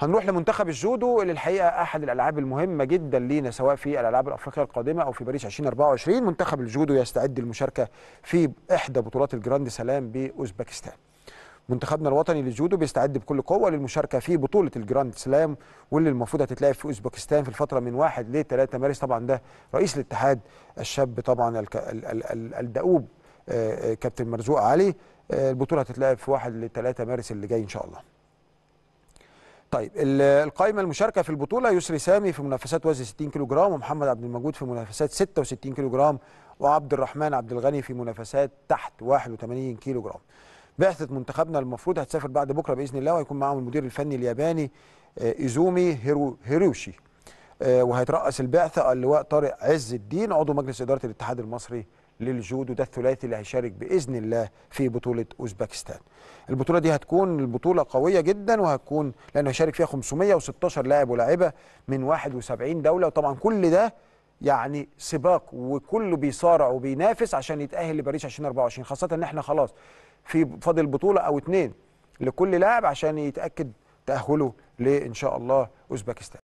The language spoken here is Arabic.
هنروح لمنتخب الجودو اللي الحقيقه احد الالعاب المهمه جدا لينا سواء في الالعاب الافريقيه القادمه او في باريس 2024 منتخب الجودو يستعد للمشاركه في احدى بطولات الجراند سلام باوزبكستان منتخبنا الوطني للجودو بيستعد بكل قوه للمشاركه في بطوله الجراند سلام واللي المفروض هتتلعب في اوزبكستان في الفتره من 1 ل 3 مارس طبعا ده رئيس الاتحاد الشاب طبعا الدؤوب آه، آه، كابتن مرزوق علي آه، البطوله هتتلعب في 1 ل 3 مارس اللي جاي ان شاء الله طيب القائمه المشاركه في البطوله يسري سامي في منافسات وزن 60 كيلو جرام ومحمد عبد المجود في منافسات 66 كيلو جرام وعبد الرحمن عبد الغني في منافسات تحت 81 كيلو جرام بعثه منتخبنا المفروض هتسافر بعد بكره باذن الله وهيكون معاهم المدير الفني الياباني آه، ايزومي هيرو هيروشي آه، وهيترأس البعثه اللواء طارق عز الدين عضو مجلس اداره الاتحاد المصري للجودو ده الثلاثي اللي هيشارك باذن الله في بطوله اوزبكستان. البطوله دي هتكون البطوله قويه جدا وهتكون لانه هيشارك فيها 516 لاعب ولاعبه من 71 دوله وطبعا كل ده يعني سباق وكله بيصارع وبينافس عشان يتاهل لباريس 2024 خاصه ان احنا خلاص في فاضل بطوله او اتنين لكل لاعب عشان يتاكد تاهله لان شاء الله اوزبكستان.